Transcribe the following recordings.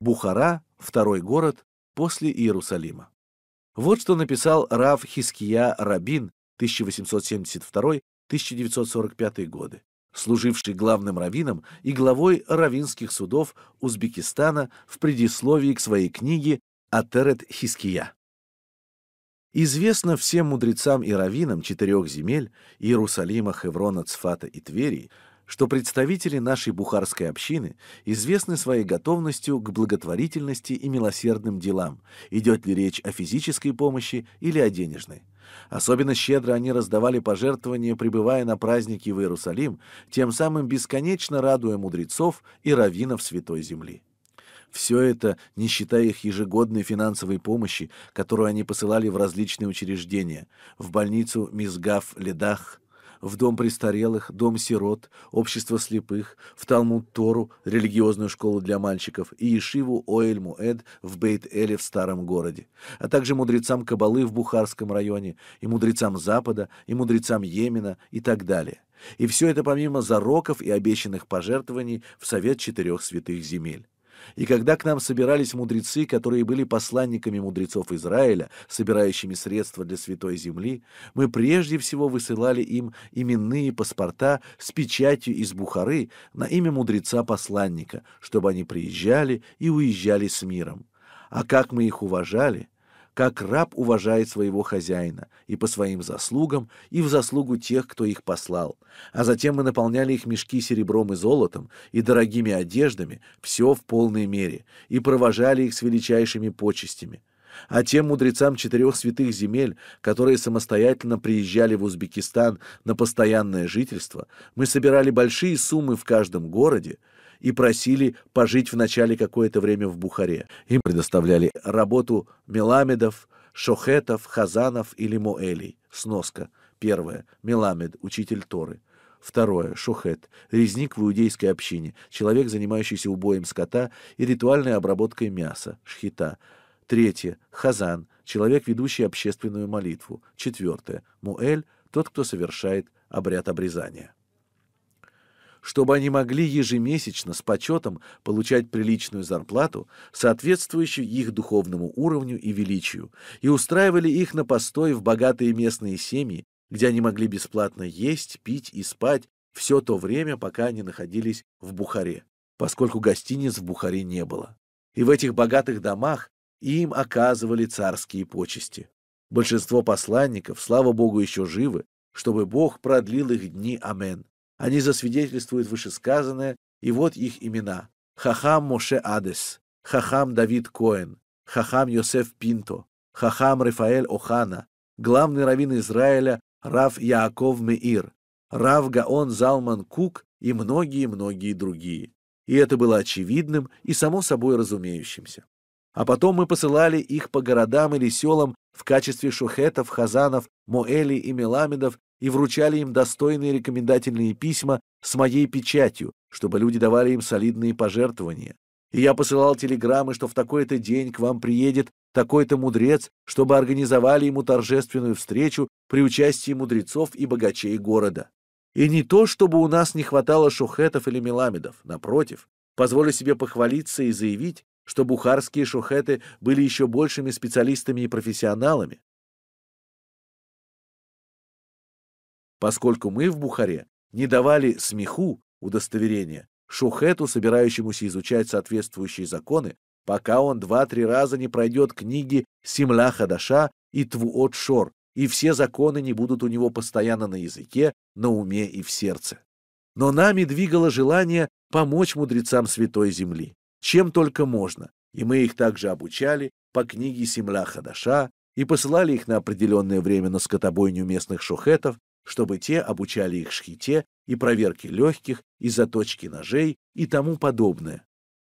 Бухара – второй город после Иерусалима. Вот что написал Рав Хиския Рабин 1872-1945 годы, служивший главным раввином и главой раввинских судов Узбекистана в предисловии к своей книге «Атерет Хиския». Известно всем мудрецам и раввинам четырех земель – Иерусалима, Хеврона, Цфата и Твери – что представители нашей бухарской общины известны своей готовностью к благотворительности и милосердным делам, идет ли речь о физической помощи или о денежной. Особенно щедро они раздавали пожертвования, пребывая на праздники в Иерусалим, тем самым бесконечно радуя мудрецов и раввинов Святой Земли. Все это, не считая их ежегодной финансовой помощи, которую они посылали в различные учреждения, в больницу Мизгав-Ледах, в дом престарелых, дом сирот, общество слепых, в Талмуд-Тору, религиозную школу для мальчиков и Ишиву Оэль-Муэд в Бейт-Эле в старом городе, а также мудрецам Кабалы в Бухарском районе, и мудрецам Запада, и мудрецам Йемена и так далее. И все это помимо зароков и обещанных пожертвований в Совет Четырех Святых Земель. И когда к нам собирались мудрецы, которые были посланниками мудрецов Израиля, собирающими средства для Святой Земли, мы прежде всего высылали им именные паспорта с печатью из Бухары на имя мудреца-посланника, чтобы они приезжали и уезжали с миром. А как мы их уважали! как раб уважает своего хозяина и по своим заслугам, и в заслугу тех, кто их послал. А затем мы наполняли их мешки серебром и золотом и дорогими одеждами, все в полной мере, и провожали их с величайшими почестями а тем мудрецам четырех святых земель, которые самостоятельно приезжали в Узбекистан на постоянное жительство, мы собирали большие суммы в каждом городе, и просили пожить вначале какое-то время в Бухаре. Им предоставляли работу меламедов, шохетов, хазанов или муэлей. Сноска. Первое. Меламед, учитель Торы. Второе. Шухет. Резник в иудейской общине. Человек, занимающийся убоем скота и ритуальной обработкой мяса. Шхита. Третье. Хазан. Человек, ведущий общественную молитву. Четвертое. Муэль. Тот, кто совершает обряд обрезания чтобы они могли ежемесячно с почетом получать приличную зарплату, соответствующую их духовному уровню и величию, и устраивали их на постой в богатые местные семьи, где они могли бесплатно есть, пить и спать все то время, пока они находились в Бухаре, поскольку гостиниц в Бухаре не было. И в этих богатых домах им оказывали царские почести. Большинство посланников, слава Богу, еще живы, чтобы Бог продлил их дни. Амен. Они засвидетельствуют вышесказанное, и вот их имена. Хахам Моше Адес, Хахам Давид Коэн, Хахам Йосеф Пинто, Хахам Рафаэль Охана, главный раввин Израиля Рав Яаков Меир, Рав Гаон Залман Кук и многие-многие другие. И это было очевидным и само собой разумеющимся. А потом мы посылали их по городам или селам в качестве шухетов, хазанов, моэлей и меламедов и вручали им достойные рекомендательные письма с моей печатью, чтобы люди давали им солидные пожертвования. И я посылал телеграммы, что в такой-то день к вам приедет такой-то мудрец, чтобы организовали ему торжественную встречу при участии мудрецов и богачей города. И не то, чтобы у нас не хватало шухетов или меламедов, напротив, позволю себе похвалиться и заявить, что бухарские шухеты были еще большими специалистами и профессионалами, поскольку мы в Бухаре не давали смеху удостоверения шухету, собирающемуся изучать соответствующие законы, пока он два-три раза не пройдет книги Симля Хадаша и Твуот Шор, и все законы не будут у него постоянно на языке, на уме и в сердце. Но нами двигало желание помочь мудрецам Святой Земли, чем только можно, и мы их также обучали по книге Симля Хадаша и посылали их на определенное время на скотобойню местных шухетов, чтобы те обучали их шхите и проверке легких, и заточке ножей и тому подобное.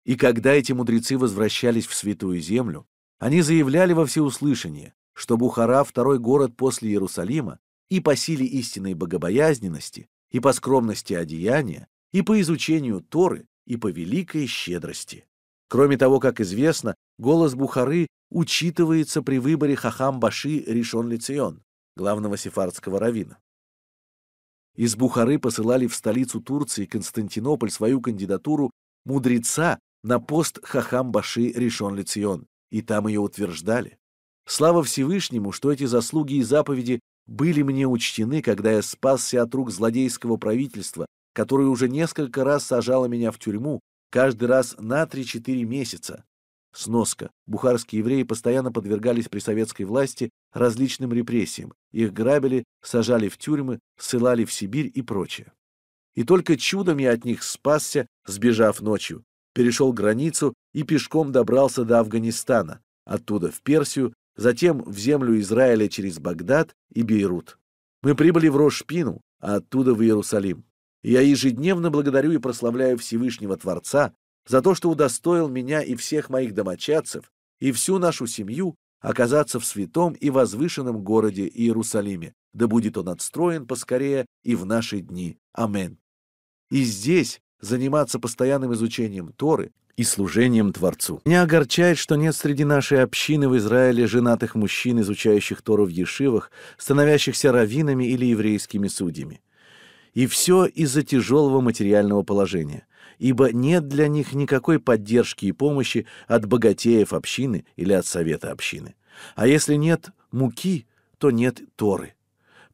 И когда эти мудрецы возвращались в Святую Землю, они заявляли во всеуслышание, что Бухара – второй город после Иерусалима, и по силе истинной богобоязненности, и по скромности одеяния, и по изучению Торы, и по великой щедрости. Кроме того, как известно, голос Бухары учитывается при выборе Хахам Баши Ришон Лицион, главного сефардского равина. Из Бухары посылали в столицу Турции Константинополь свою кандидатуру мудреца на пост Хахам-Баши решен Лицион, и там ее утверждали. Слава Всевышнему, что эти заслуги и заповеди были мне учтены, когда я спасся от рук злодейского правительства, которое уже несколько раз сажало меня в тюрьму, каждый раз на 3-4 месяца. Сноска. Бухарские евреи постоянно подвергались при советской власти различным репрессиям. Их грабили, сажали в тюрьмы, ссылали в Сибирь и прочее. И только чудом я от них спасся, сбежав ночью. Перешел границу и пешком добрался до Афганистана, оттуда в Персию, затем в землю Израиля через Багдад и Бейрут. Мы прибыли в Рошпину, а оттуда в Иерусалим. я ежедневно благодарю и прославляю Всевышнего Творца за то, что удостоил меня и всех моих домочадцев, и всю нашу семью оказаться в святом и возвышенном городе Иерусалиме, да будет он отстроен поскорее и в наши дни. Амин. И здесь заниматься постоянным изучением Торы и служением Творцу. Меня огорчает, что нет среди нашей общины в Израиле женатых мужчин, изучающих Тору в ешивах, становящихся раввинами или еврейскими судьями. И все из-за тяжелого материального положения – ибо нет для них никакой поддержки и помощи от богатеев общины или от совета общины. А если нет муки, то нет Торы.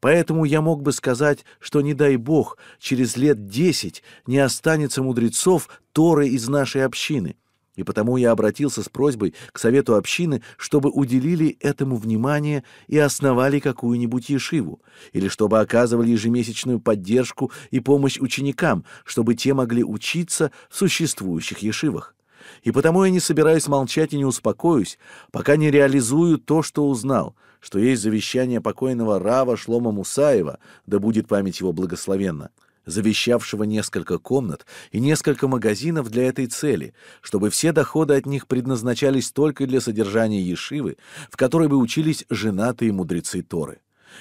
Поэтому я мог бы сказать, что, не дай Бог, через лет десять не останется мудрецов Торы из нашей общины, и потому я обратился с просьбой к совету общины, чтобы уделили этому внимание и основали какую-нибудь ешиву, или чтобы оказывали ежемесячную поддержку и помощь ученикам, чтобы те могли учиться в существующих ешивах. И потому я не собираюсь молчать и не успокоюсь, пока не реализую то, что узнал, что есть завещание покойного Рава Шлома Мусаева, да будет память его благословенна, завещавшего несколько комнат и несколько магазинов для этой цели, чтобы все доходы от них предназначались только для содержания ешивы, в которой бы учились женатые мудрецы Торы.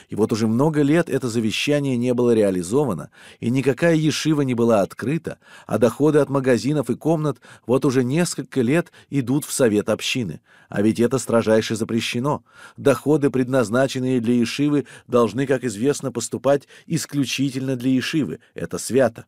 И вот уже много лет это завещание не было реализовано, и никакая ешива не была открыта, а доходы от магазинов и комнат вот уже несколько лет идут в совет общины. А ведь это строжайше запрещено. Доходы, предназначенные для ешивы, должны, как известно, поступать исключительно для ешивы. Это свято.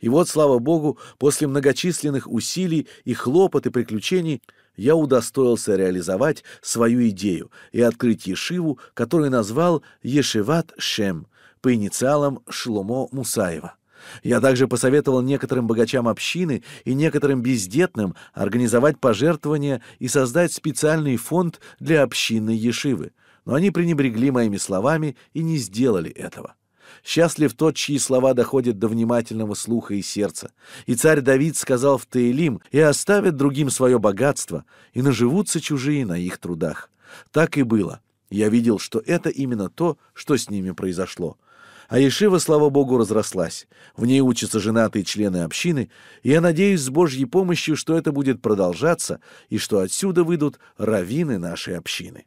И вот, слава богу, после многочисленных усилий и хлопот и приключений – я удостоился реализовать свою идею и открыть Ешиву, которую назвал Ешиват Шем по инициалам Шломо Мусаева. Я также посоветовал некоторым богачам общины и некоторым бездетным организовать пожертвования и создать специальный фонд для общинной Ешивы, но они пренебрегли моими словами и не сделали этого. Счастлив тот, чьи слова доходят до внимательного слуха и сердца. И царь Давид сказал в Таилим, «И оставят другим свое богатство, и наживутся чужие на их трудах». Так и было. Я видел, что это именно то, что с ними произошло. А Ешива, слава богу, разрослась. В ней учатся женатые члены общины, и я надеюсь с Божьей помощью, что это будет продолжаться, и что отсюда выйдут раввины нашей общины.